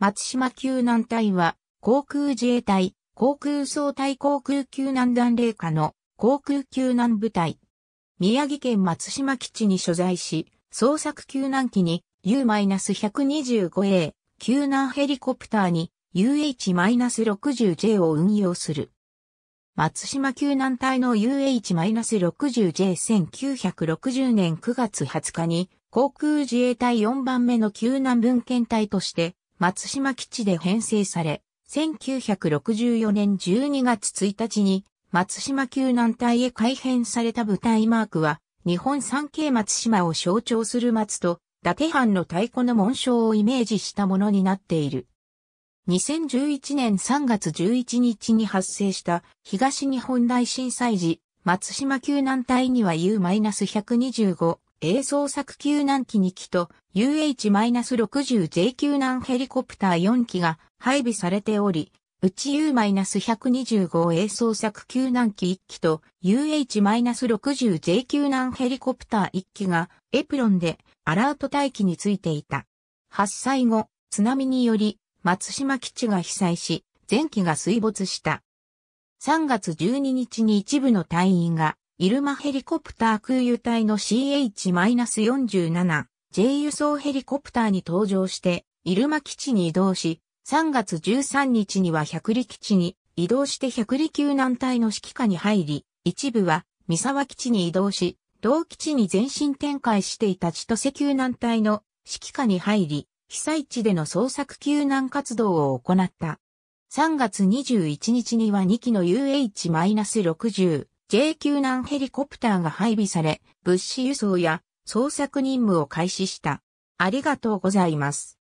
松島救難隊は、航空自衛隊、航空総隊航空救難団霊下の航空救難部隊。宮城県松島基地に所在し、捜索救難機に U-125A 救難ヘリコプターに UH-60J を運用する。松島救難隊の UH-60J1960 年9月20日に航空自衛隊4番目の救難文献隊として松島基地で編成され、1964年12月1日に松島救難隊へ改編された部隊マークは、日本三景松島を象徴する松と、伊達藩の太鼓の紋章をイメージしたものになっている。2011年3月11日に発生した東日本大震災時、松島救難隊には U-125 A 捜索救難機2機と UH-60J 救難ヘリコプター4機が配備されており、うち U-125A 捜索救難機1機と UH-60J 救難ヘリコプター1機がエプロンでアラート待機についていた。発災後、津波により松島基地が被災し、全機が水没した。3月12日に一部の隊員がイルマヘリコプター空輸隊の CH-47J 輸送ヘリコプターに搭乗して、イルマ基地に移動し、3月13日には百里基地に移動して百里救難隊の指揮下に入り、一部は三沢基地に移動し、同基地に前進展開していた千歳救難隊の指揮下に入り、被災地での捜索救難活動を行った。3月21日には2機の UH-60 永久難ヘリコプターが配備され、物資輸送や捜索任務を開始した。ありがとうございます。